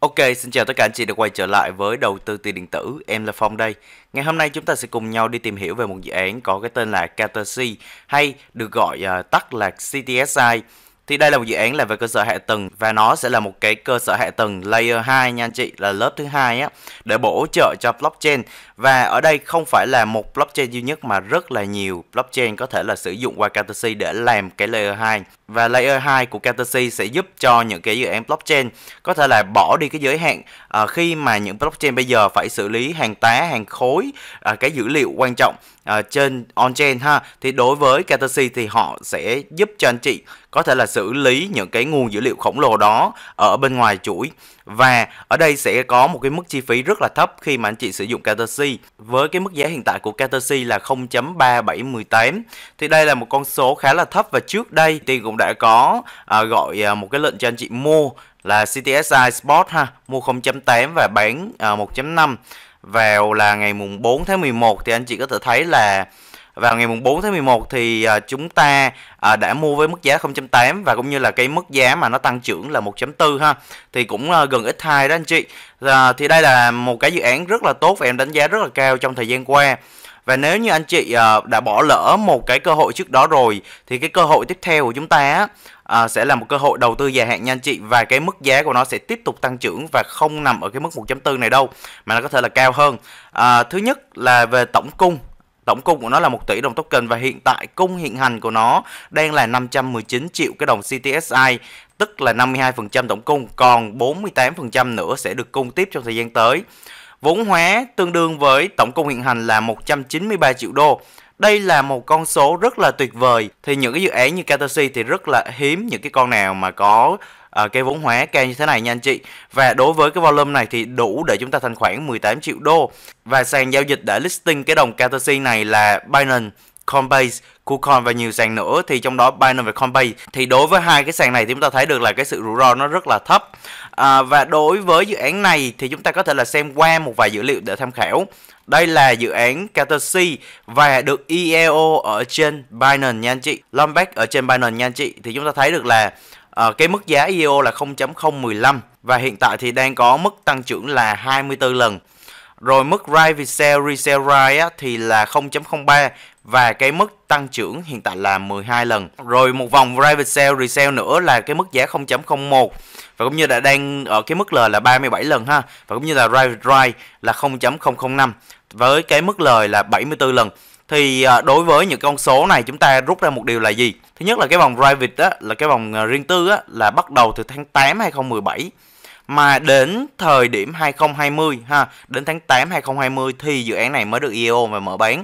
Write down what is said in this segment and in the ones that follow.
Ok, xin chào tất cả anh chị đã quay trở lại với đầu tư tiền điện tử, em là Phong đây. Ngày hôm nay chúng ta sẽ cùng nhau đi tìm hiểu về một dự án có cái tên là Catercy hay được gọi uh, tắt là CTSI. Thì đây là một dự án là về cơ sở hạ tầng và nó sẽ là một cái cơ sở hạ tầng layer 2 nha anh chị là lớp thứ hai á để bổ trợ cho blockchain và ở đây không phải là một blockchain duy nhất mà rất là nhiều blockchain có thể là sử dụng qua Catercy để làm cái layer 2 và layer 2 của Countersea sẽ giúp cho những cái dự án blockchain có thể là bỏ đi cái giới hạn à, khi mà những blockchain bây giờ phải xử lý hàng tá, hàng khối à, cái dữ liệu quan trọng à, trên on-chain ha. Thì đối với Countersea thì họ sẽ giúp cho anh chị có thể là xử lý những cái nguồn dữ liệu khổng lồ đó ở bên ngoài chuỗi và ở đây sẽ có một cái mức chi phí rất là thấp khi mà anh chị sử dụng Catercy với cái mức giá hiện tại của Catercy là 0.3718 thì đây là một con số khá là thấp và trước đây thì cũng đã có à, gọi à, một cái lệnh cho anh chị mua là CTSI Sport ha mua 0.8 và bán à, 1.5 vào là ngày mùng 4 tháng 11 thì anh chị có thể thấy là vào ngày mùng 4 tháng 11 thì à, chúng ta à, đã mua với mức giá 0.8 và cũng như là cái mức giá mà nó tăng trưởng là 1.4 ha thì cũng à, gần ít hai đó anh chị thì đây là một cái dự án rất là tốt và em đánh giá rất là cao trong thời gian qua và nếu như anh chị đã bỏ lỡ một cái cơ hội trước đó rồi thì cái cơ hội tiếp theo của chúng ta à, sẽ là một cơ hội đầu tư dài hạn nha anh chị và cái mức giá của nó sẽ tiếp tục tăng trưởng và không nằm ở cái mức 1.4 này đâu mà nó có thể là cao hơn à, thứ nhất là về tổng cung Tổng cung của nó là 1 tỷ đồng token và hiện tại cung hiện hành của nó đang là 519 triệu cái đồng CTSI tức là 52% tổng cung còn 48% nữa sẽ được cung tiếp trong thời gian tới. Vốn hóa tương đương với tổng cung hiện hành là 193 triệu đô. Đây là một con số rất là tuyệt vời. Thì những cái dự án như Catasi thì rất là hiếm những cái con nào mà có À, cái vốn hóa cao như thế này nha anh chị và đối với cái volume này thì đủ để chúng ta thanh khoản 18 triệu đô và sàn giao dịch đã listing cái đồng Catasi này là Binance Coinbase, KuCoin và nhiều sàn nữa thì trong đó Binance và Coinbase thì đối với hai cái sàn này thì chúng ta thấy được là cái sự rủi ro nó rất là thấp à, và đối với dự án này thì chúng ta có thể là xem qua một vài dữ liệu để tham khảo đây là dự án Catasi và được ieo e ở trên Binance nha anh chị, Lombax ở trên Binance nha anh chị thì chúng ta thấy được là À, cái mức giá IEO là 0.015 và hiện tại thì đang có mức tăng trưởng là 24 lần. Rồi mức Rise Resale resell Rise á, thì là 0.03 và cái mức tăng trưởng hiện tại là 12 lần. Rồi một vòng Private Sale resell nữa là cái mức giá 0.01 và cũng như đã đang ở cái mức lời là 37 lần ha và cũng như là Private Drive là 0.005 với cái mức lời là 74 lần thì à, đối với những con số này chúng ta rút ra một điều là gì thứ nhất là cái vòng private á, là cái vòng à, riêng tư á, là bắt đầu từ tháng 8 2017 mà đến thời điểm 2020 ha đến tháng 8 2020 thì dự án này mới được IEO và mở bán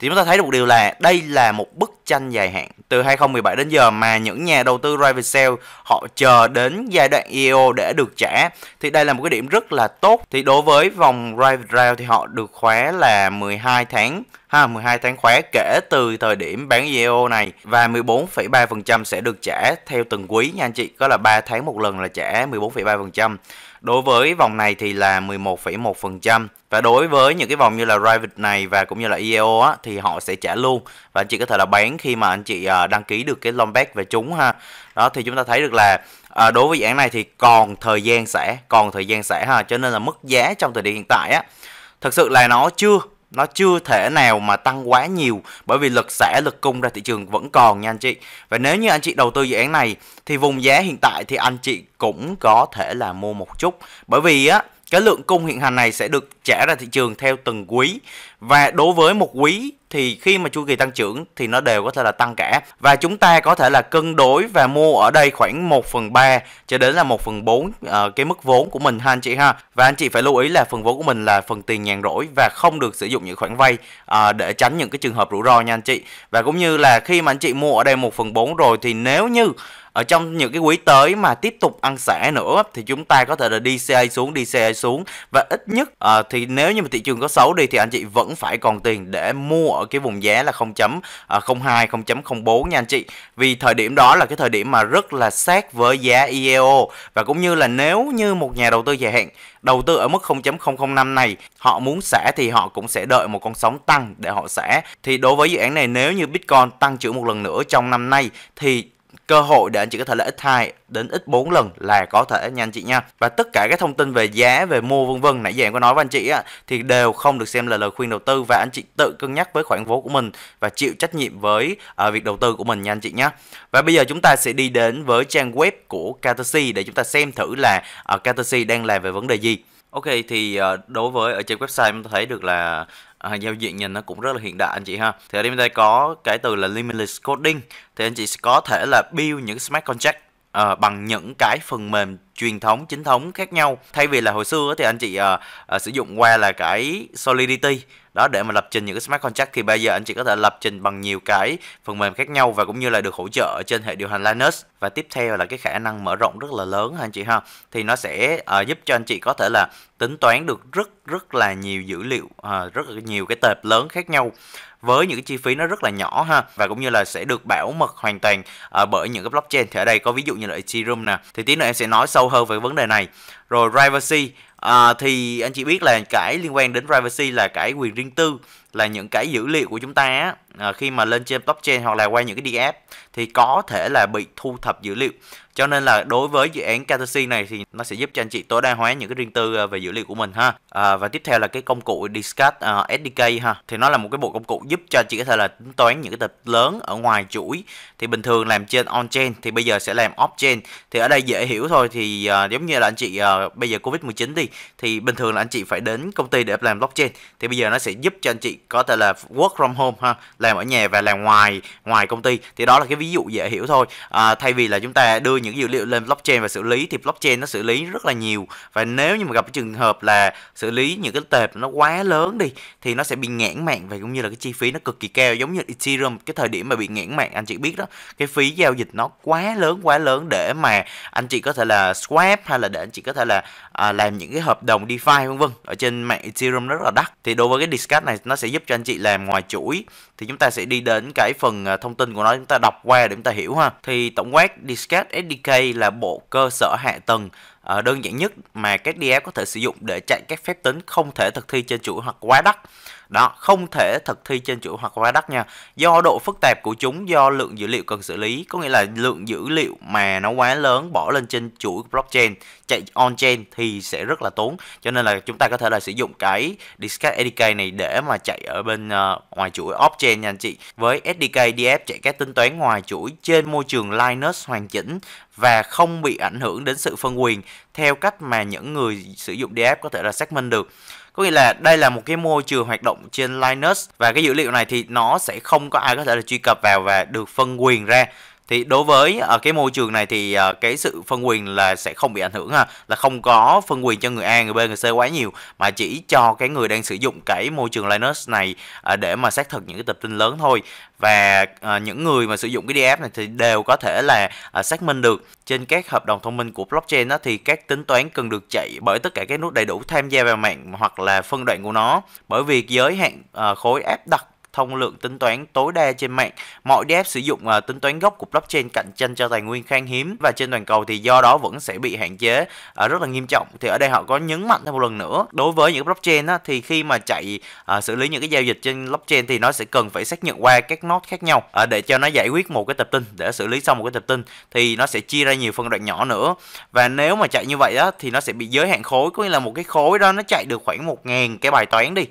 thì chúng ta thấy được một điều là đây là một bức tranh dài hạn từ 2017 đến giờ mà những nhà đầu tư private sale họ chờ đến giai đoạn IEO để được trả thì đây là một cái điểm rất là tốt thì đối với vòng private round thì họ được khóa là 12 tháng ha 12 tháng khóa kể từ thời điểm bán IEO này và 14,3% sẽ được trả theo từng quý nha anh chị có là 3 tháng một lần là trả 14,3% đối với vòng này thì là 11,1% và đối với những cái vòng như là Rivate này và cũng như là EO á, thì họ sẽ trả luôn và anh chị có thể là bán khi mà anh chị à, đăng ký được cái long back về chúng ha. Đó thì chúng ta thấy được là à, đối với dự án này thì còn thời gian sẽ còn thời gian sẽ ha cho nên là mức giá trong thời điểm hiện tại á thực sự là nó chưa nó chưa thể nào mà tăng quá nhiều bởi vì lực sẽ lực cung ra thị trường vẫn còn nha anh chị và nếu như anh chị đầu tư dự án này thì vùng giá hiện tại thì anh chị cũng có thể là mua một chút bởi vì á cái lượng cung hiện hành này sẽ được trả ra thị trường theo từng quý và đối với một quý thì khi mà chu kỳ tăng trưởng thì nó đều có thể là tăng cả và chúng ta có thể là cân đối và mua ở đây khoảng 1 phần 3 cho đến là 1 phần 4 uh, ờ, cái mức vốn của mình ha anh chị ha và anh chị phải lưu ý là phần vốn của mình là phần tiền nhàn rỗi và không được sử dụng những khoản vay uh, để tránh những cái trường hợp rủi ro nha anh chị và cũng như là khi mà anh chị mua ở đây 1 phần 4 rồi thì nếu như ở trong những cái quý tới mà tiếp tục ăn xả nữa thì chúng ta có thể là đi DCA xuống đi DCA xuống và ít nhất uh, thì nếu như mà thị trường có xấu đi thì anh chị vẫn vẫn phải còn tiền để mua ở cái vùng giá là 0.02, 0.04 à, nha anh chị. Vì thời điểm đó là cái thời điểm mà rất là sát với giá IEO e và cũng như là nếu như một nhà đầu tư dài hạn đầu tư ở mức 0.005 này họ muốn xả thì họ cũng sẽ đợi một con sóng tăng để họ xả thì đối với dự án này nếu như Bitcoin tăng trưởng một lần nữa trong năm nay thì cơ hội để anh chị có thể là x2 đến x4 lần là có thể nha anh chị nha. Và tất cả các thông tin về giá, về mua vân vân nãy giờ em có nói với anh chị á thì đều không được xem là lời khuyên đầu tư và anh chị tự cân nhắc với khoản vốn của mình và chịu trách nhiệm với uh, việc đầu tư của mình nha anh chị nhé. Và bây giờ chúng ta sẽ đi đến với trang web của Catercy để chúng ta xem thử là uh, ờ, Catercy đang làm về vấn đề gì. Ok thì ờ, đối với ở trên website chúng ta thấy được là à, giao diện nhìn nó cũng rất là hiện đại anh chị ha thì ở bên đây có cái từ là limitless coding thì anh chị có thể là build những smart contract uh, bằng những cái phần mềm truyền thống chính thống khác nhau thay vì là hồi xưa thì anh chị uh, uh, sử dụng qua là cái solidity đó để mà lập trình những cái smart contract thì bây giờ anh chị có thể lập trình bằng nhiều cái phần mềm khác nhau và cũng như là được hỗ trợ trên hệ điều hành Linux và tiếp theo là cái khả năng mở rộng rất là lớn anh chị ha thì nó sẽ uh, giúp cho anh chị có thể là tính toán được rất rất là nhiều dữ liệu uh, rất là nhiều cái tệp lớn khác nhau với những cái chi phí nó rất là nhỏ ha và cũng như là sẽ được bảo mật hoàn toàn uh, bởi những cái blockchain thì ở đây có ví dụ như là Ethereum nè thì tí nữa em sẽ nói sâu hơn về vấn đề này. Rồi privacy à, thì anh chị biết là cái liên quan đến privacy là cái quyền riêng tư là những cái dữ liệu của chúng ta á, à, khi mà lên trên top blockchain hoặc là qua những cái DApp thì có thể là bị thu thập dữ liệu cho nên là đối với dự án Catalyst này thì nó sẽ giúp cho anh chị tối đa hóa những cái riêng tư à, về dữ liệu của mình ha à, và tiếp theo là cái công cụ Discuss à, uh, SDK ha thì nó là một cái bộ công cụ giúp cho anh chị có thể là tính toán những cái tập lớn ở ngoài chuỗi thì bình thường làm trên on chain thì bây giờ sẽ làm off chain thì ở đây dễ hiểu thôi thì uh, giống như là anh chị uh, bây giờ Covid 19 đi thì bình thường là anh chị phải đến công ty để làm blockchain thì bây giờ nó sẽ giúp cho anh chị có thể là work from home ha làm ở nhà và làm ngoài ngoài công ty thì đó là cái ví dụ dễ hiểu thôi à, thay vì là chúng ta đưa những dữ liệu lên blockchain và xử lý thì blockchain nó xử lý rất là nhiều và nếu như mà gặp cái trường hợp là xử lý những cái tệp nó quá lớn đi thì nó sẽ bị ngãn mạng và cũng như là cái chi phí nó cực kỳ cao giống như Ethereum cái thời điểm mà bị ngãn mạng anh chị biết đó cái phí giao dịch nó quá lớn quá lớn để mà anh chị có thể là swap hay là để anh chị có thể là à, làm những cái cái hợp đồng DeFi vân vân ở trên mạng Ethereum rất là đắt thì đối với cái discount này nó sẽ giúp cho anh chị làm ngoài chuỗi thì chúng ta sẽ đi đến cái phần à, thông tin của nó chúng ta đọc qua để chúng ta hiểu ha thì tổng quát Discat SDK là bộ cơ sở hạ tầng à, đơn giản nhất mà các DApp có thể sử dụng để chạy các phép tính không thể thực thi trên chuỗi hoặc quá đắt đó không thể thực thi trên chuỗi hoặc quá đắt nha do độ phức tạp của chúng do lượng dữ liệu cần xử lý có nghĩa là lượng dữ liệu mà nó quá lớn bỏ lên trên chuỗi blockchain chạy on chain thì sẽ rất là tốn cho nên là chúng ta có thể là sử dụng cái Discat SDK này để mà chạy ở bên uh, ngoài chuỗi off chain blockchain anh chị. Với SDK DF chạy các tính toán ngoài chuỗi trên môi trường Linux hoàn chỉnh và không bị ảnh hưởng đến sự phân quyền theo cách mà những người sử dụng DF có thể là xác minh được. Có nghĩa là đây là một cái môi trường hoạt động trên Linux và cái dữ liệu này thì nó sẽ không có ai có thể là truy cập vào và được phân quyền ra thì đối với ở ờ, cái môi trường này thì ờ, cái sự phân quyền là sẽ không bị ảnh hưởng ha là không có phân quyền cho người A người B người C quá nhiều mà chỉ cho cái người đang sử dụng cái môi trường Linux này ờ, để mà xác thực những cái tập tin lớn thôi và những người mà sử dụng cái DF này thì đều có thể là xác minh được trên các hợp đồng thông minh của blockchain đó thì các tính toán cần được chạy bởi tất cả các nút đầy đủ tham gia vào mạng hoặc là phân đoạn của nó bởi vì giới hạn khối áp đặt thông lượng tính toán tối đa trên mạng. Mọi DApp sử dụng uh, tính toán gốc của blockchain cạnh tranh cho tài nguyên khan hiếm và trên toàn cầu thì do đó vẫn sẽ bị hạn chế uh, rất là nghiêm trọng. Thì ở đây họ có nhấn mạnh thêm một lần nữa. Đối với những blockchain á, thì khi mà chạy uh, xử lý những cái giao dịch trên blockchain thì nó sẽ cần phải xác nhận qua các node khác nhau uh, để cho nó giải quyết một cái tập tin để xử lý xong một cái tập tin thì nó sẽ chia ra nhiều phân đoạn nhỏ nữa và nếu mà chạy như vậy á thì nó sẽ bị giới hạn khối có nghĩa là một cái khối đó nó chạy được khoảng 1.000 cái bài toán đi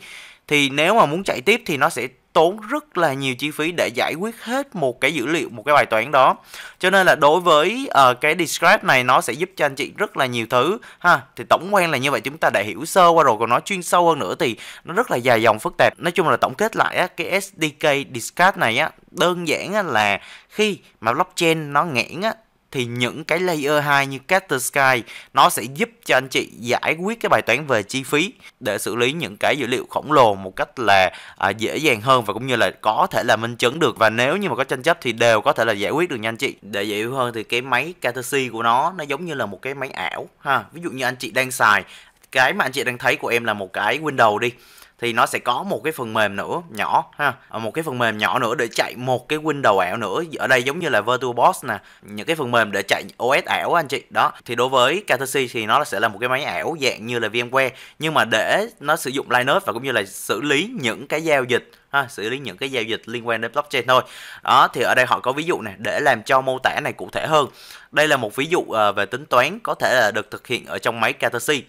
thì nếu mà muốn chạy tiếp thì nó sẽ tốn rất là nhiều chi phí để giải quyết hết một cái dữ liệu một cái bài toán đó cho nên là đối với uh, cái describe này nó sẽ giúp cho anh chị rất là nhiều thứ ha thì tổng quan là như vậy chúng ta đã hiểu sơ qua rồi còn nói chuyên sâu hơn nữa thì nó rất là dài dòng phức tạp nói chung là tổng kết lại á, cái SDK describe này á đơn giản á, là khi mà blockchain nó nghẽn á thì những cái layer 2 như Caster Sky nó sẽ giúp cho anh chị giải quyết cái bài toán về chi phí để xử lý những cái dữ liệu khổng lồ một cách là à, dễ dàng hơn và cũng như là có thể là minh chứng được và nếu như mà có tranh chấp thì đều có thể là giải quyết được nha anh chị để dễ hiểu hơn thì cái máy Catercy của nó nó giống như là một cái máy ảo ha ví dụ như anh chị đang xài cái mà anh chị đang thấy của em là một cái Windows đi thì nó sẽ có một cái phần mềm nữa nhỏ ha à, một cái phần mềm nhỏ nữa để chạy một cái window ảo nữa ở đây giống như là virtual VirtualBox nè những cái phần mềm để chạy OS ảo anh chị đó thì đối với Catalyst thì nó sẽ là một cái máy ảo dạng như là VMware nhưng mà để nó sử dụng Linux và cũng như là xử lý những cái giao dịch ha, xử lý những cái giao dịch liên quan đến blockchain thôi đó thì ở đây họ có ví dụ này để làm cho mô tả này cụ thể hơn đây là một ví dụ à, về tính toán có thể là được thực hiện ở trong máy Catalyst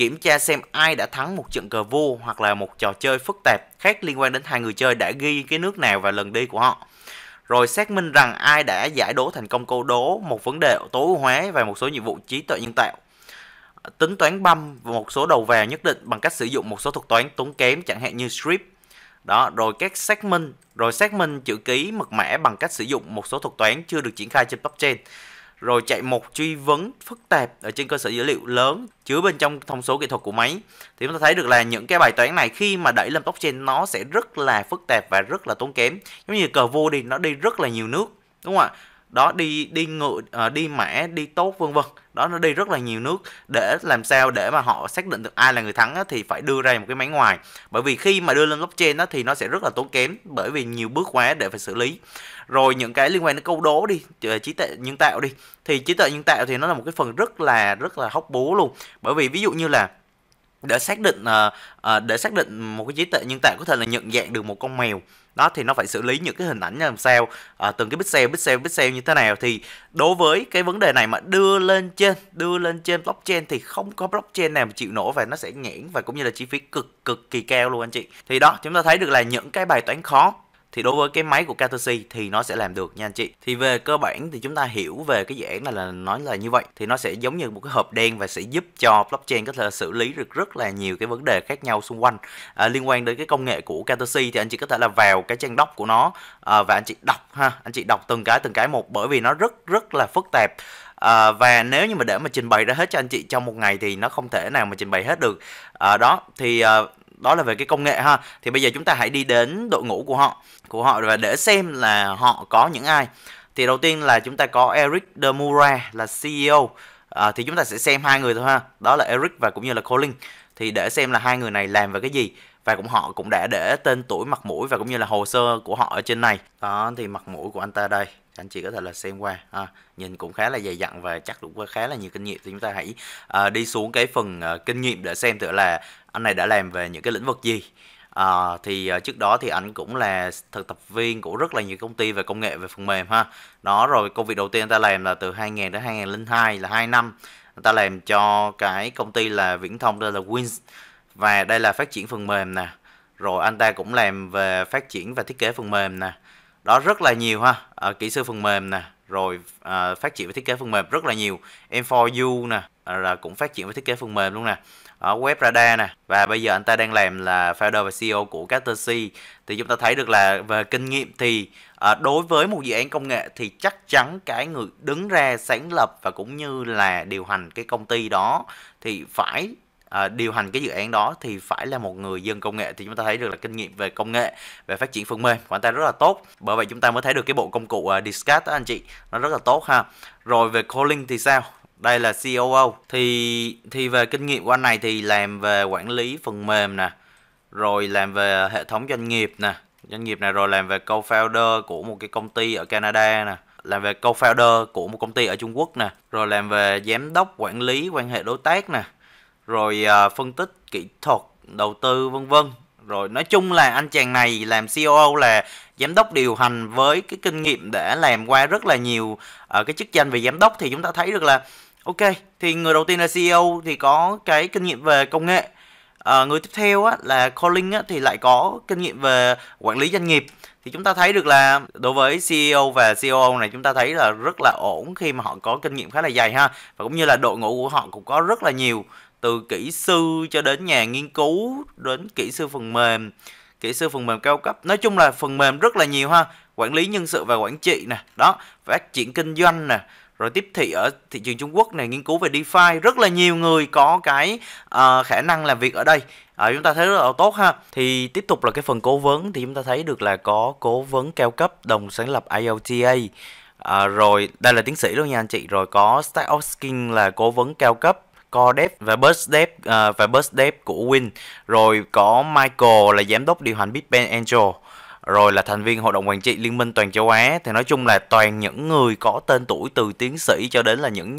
kiểm tra xem ai đã thắng một trận cờ vua hoặc là một trò chơi phức tạp khác liên quan đến hai người chơi đã ghi cái nước nào vào lần đi của họ. Rồi xác minh rằng ai đã giải đố thành công câu đố, một vấn đề tối hóa và một số nhiệm vụ trí tuệ nhân tạo. Tính toán băm và một số đầu vào nhất định bằng cách sử dụng một số thuật toán tốn kém chẳng hạn như script Đó, rồi các xác minh, rồi xác minh chữ ký mật mã bằng cách sử dụng một số thuật toán chưa được triển khai trên blockchain rồi chạy một truy vấn phức tạp ở trên cơ sở dữ liệu lớn chứa bên trong thông số kỹ thuật của máy thì chúng ta thấy được là những cái bài toán này khi mà đẩy lên blockchain nó sẽ rất là phức tạp và rất là tốn kém giống như cờ vua đi nó đi rất là nhiều nước đúng không ạ đó đi đi ngựa ờ, đi mẻ đi tốt vân vân đó nó đi rất là nhiều nước để làm sao để mà họ xác định được ai là người thắng á, thì phải đưa ra một cái máy ngoài bởi vì khi mà đưa lên blockchain đó thì nó sẽ rất là tốn kém bởi vì nhiều bước quá để phải xử lý rồi những cái liên quan đến câu đố đi ờ, trí tuệ nhân tạo đi thì trí tuệ nhân tạo thì nó là một cái phần rất là rất là hóc búa luôn bởi vì ví dụ như là để xác định uh, để xác định một cái trí tuệ nhân tạo có thể là nhận dạng được một con mèo đó thì nó phải xử lý những cái hình ảnh làm sao uh, từng cái pixel pixel pixel như thế nào thì đối với cái vấn đề này mà đưa lên trên đưa lên trên blockchain thì không có blockchain nào mà chịu nổi và nó sẽ nhãn và cũng như là chi phí cực cực kỳ cao luôn anh chị thì đó chúng ta thấy được là những cái bài toán khó thì đối với cái máy của Catalyst thì nó sẽ làm được nha anh chị thì về cơ bản thì chúng ta hiểu về cái dự án này là nói là như vậy thì nó sẽ giống như một cái hộp đen và sẽ giúp cho blockchain có thể xử lý được rất là nhiều cái vấn đề khác nhau xung quanh à, liên quan đến cái công nghệ của Catalyst thì anh chị có thể là vào cái trang doc của nó à, và anh chị đọc ha anh chị đọc từng cái từng cái một bởi vì nó rất rất là phức tạp à, và nếu như mà để mà trình bày ra hết cho anh chị trong một ngày thì nó không thể nào mà trình bày hết được à, đó thì à, đó là về cái công nghệ ha thì bây giờ chúng ta hãy đi đến đội ngũ của họ của họ và để xem là họ có những ai thì đầu tiên là chúng ta có Eric Demura là CEO à, thì chúng ta sẽ xem hai người thôi ha đó là Eric và cũng như là Colin thì để xem là hai người này làm về cái gì và cũng họ cũng đã để tên tuổi mặt mũi và cũng như là hồ sơ của họ ở trên này đó thì mặt mũi của anh ta đây anh chị có thể là xem qua à, nhìn cũng khá là dày dặn và chắc cũng khá là nhiều kinh nghiệm thì chúng ta hãy à, đi xuống cái phần à, kinh nghiệm để xem tựa là anh này đã làm về những cái lĩnh vực gì à, thì à, trước đó thì anh cũng là thực tập viên của rất là nhiều công ty về công nghệ về phần mềm ha đó rồi công việc đầu tiên anh ta làm là từ 2000 đến 2002 là 2 năm anh ta làm cho cái công ty là viễn thông đây là Wins và đây là phát triển phần mềm nè rồi anh ta cũng làm về phát triển và thiết kế phần mềm nè đó rất là nhiều ha à, kỹ sư phần mềm nè rồi à, phát triển và thiết kế phần mềm rất là nhiều em 4 u nè à, là cũng phát triển và thiết kế phần mềm luôn nè ở web radar nè và bây giờ anh ta đang làm là founder và CEO của Catercy thì chúng ta thấy được là về kinh nghiệm thì à, đối với một dự án công nghệ thì chắc chắn cái người đứng ra sáng lập và cũng như là điều hành cái công ty đó thì phải à, điều hành cái dự án đó thì phải là một người dân công nghệ thì chúng ta thấy được là kinh nghiệm về công nghệ về phát triển phần mềm của anh ta rất là tốt bởi vậy chúng ta mới thấy được cái bộ công cụ uh, Discard đó anh chị nó rất là tốt ha rồi về calling thì sao đây là COO thì thì về kinh nghiệm của anh này thì làm về quản lý phần mềm nè rồi làm về hệ thống doanh nghiệp nè doanh nghiệp này rồi làm về co-founder của một cái công ty ở Canada nè làm về co-founder của một công ty ở Trung Quốc nè rồi làm về giám đốc quản lý quan hệ đối tác nè rồi à, phân tích kỹ thuật đầu tư vân vân rồi nói chung là anh chàng này làm CEO là giám đốc điều hành với cái kinh nghiệm để làm qua rất là nhiều ở à, uh, cái chức danh về giám đốc thì chúng ta thấy được là ok thì người đầu tiên là CEO thì có cái kinh nghiệm về công nghệ uh, người tiếp theo á, là Colin á, thì lại có kinh nghiệm về quản lý doanh nghiệp thì chúng ta thấy được là đối với CEO và COO này chúng ta thấy là rất là ổn khi mà họ có kinh nghiệm khá là dày ha và cũng như là đội ngũ của họ cũng có rất là nhiều từ kỹ sư cho đến nhà nghiên cứu đến kỹ sư phần mềm kỹ sư phần mềm cao cấp nói chung là phần mềm rất là nhiều ha quản lý nhân sự và quản trị nè đó phát triển kinh doanh nè rồi tiếp thị ở thị trường Trung Quốc này nghiên cứu về DeFi rất là nhiều người có cái uh, khả năng làm việc ở đây à, chúng ta thấy rất là tốt ha thì tiếp tục là cái phần cố vấn thì chúng ta thấy được là có cố vấn cao cấp đồng sáng lập IOTA à, ờ, rồi đây là tiến sĩ luôn nha anh chị rồi có Stack of Skin là cố vấn cao cấp core dev và bus dev uh, và bus dev của Win rồi có Michael là giám đốc điều hành Big Angel rồi là thành viên hội đồng quản trị liên minh toàn châu Á thì nói chung là toàn những người có tên tuổi từ tiến sĩ cho đến là những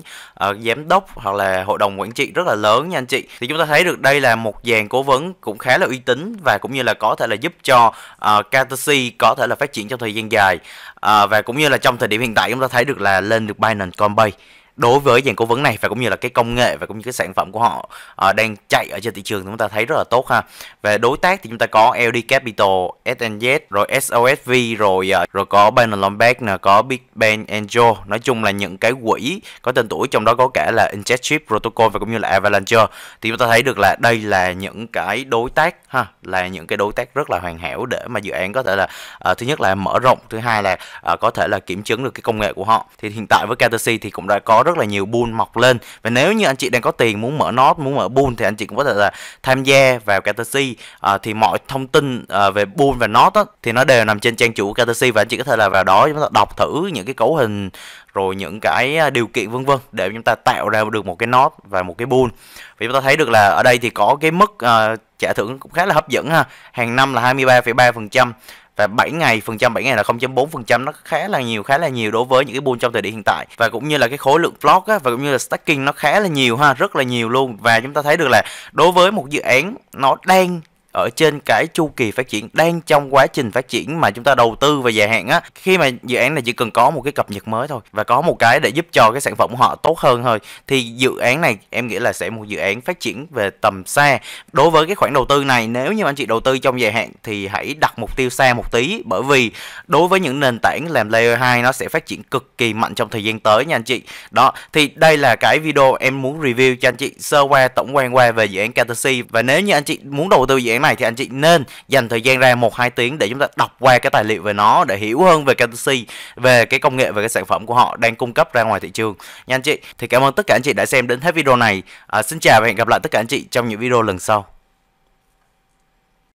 uh, giám đốc hoặc là hội đồng quản trị rất là lớn nha anh chị thì chúng ta thấy được đây là một dàn cố vấn cũng khá là uy tín và cũng như là có thể là giúp cho uh, ờ, Katasi có thể là phát triển trong thời gian dài uh, và cũng như là trong thời điểm hiện tại chúng ta thấy được là lên được Binance Coinbase đối với dàn cố vấn này và cũng như là cái công nghệ và cũng như cái sản phẩm của họ uh, đang chạy ở trên thị trường chúng ta thấy rất là tốt ha về đối tác thì chúng ta có LD Capital, SNZ, rồi SOSV, rồi uh, rồi có Bank Lombard, có Big Ben Angel nói chung là những cái quỹ có tên tuổi trong đó có cả là Injective Protocol và cũng như là Avalanche thì chúng ta thấy được là đây là những cái đối tác ha là những cái đối tác rất là hoàn hảo để mà dự án có thể là uh, thứ nhất là mở rộng thứ hai là uh, có thể là kiểm chứng được cái công nghệ của họ thì hiện tại với KTC thì cũng đã có rất rất là nhiều pool mọc lên và nếu như anh chị đang có tiền muốn mở nốt muốn mở pool thì anh chị cũng có thể là tham gia vào Galaxy à, thì mọi thông tin à, về pool và nốt thì nó đều nằm trên trang chủ Galaxy và anh chị có thể là vào đó chúng ta đọc thử những cái cấu hình rồi những cái à, điều kiện vân vân để chúng ta tạo ra được một cái nốt và một cái pool vì chúng ta thấy được là ở đây thì có cái mức uh, trả thưởng cũng khá là hấp dẫn ha hàng năm là 23,3% và 7 ngày phần trăm 7 ngày là 0.4 phần trăm nó khá là nhiều khá là nhiều đối với những cái bull trong thời điểm hiện tại và cũng như là cái khối lượng block á, và cũng như là stacking nó khá là nhiều ha rất là nhiều luôn và chúng ta thấy được là đối với một dự án nó đang ở trên cái chu kỳ phát triển đang trong quá trình phát triển mà chúng ta đầu tư về dài hạn á khi mà dự án này chỉ cần có một cái cập nhật mới thôi và có một cái để giúp cho cái sản phẩm của họ tốt hơn thôi thì dự án này em nghĩ là sẽ một dự án phát triển về tầm xa đối với cái khoản đầu tư này nếu như anh chị đầu tư trong dài hạn thì hãy đặt mục tiêu xa một tí bởi vì đối với những nền tảng làm layer 2 nó sẽ phát triển cực kỳ mạnh trong thời gian tới nha anh chị đó thì đây là cái video em muốn review cho anh chị sơ qua tổng quan qua về dự án Catalyst và nếu như anh chị muốn đầu tư dự án này thì anh chị nên dành thời gian ra một hai tiếng để chúng ta đọc qua cái tài liệu về nó để hiểu hơn về Cantusi, về cái công nghệ và cái sản phẩm của họ đang cung cấp ra ngoài thị trường nha anh chị. Thì cảm ơn tất cả anh chị đã xem đến hết video này. À, xin chào và hẹn gặp lại tất cả anh chị trong những video lần sau.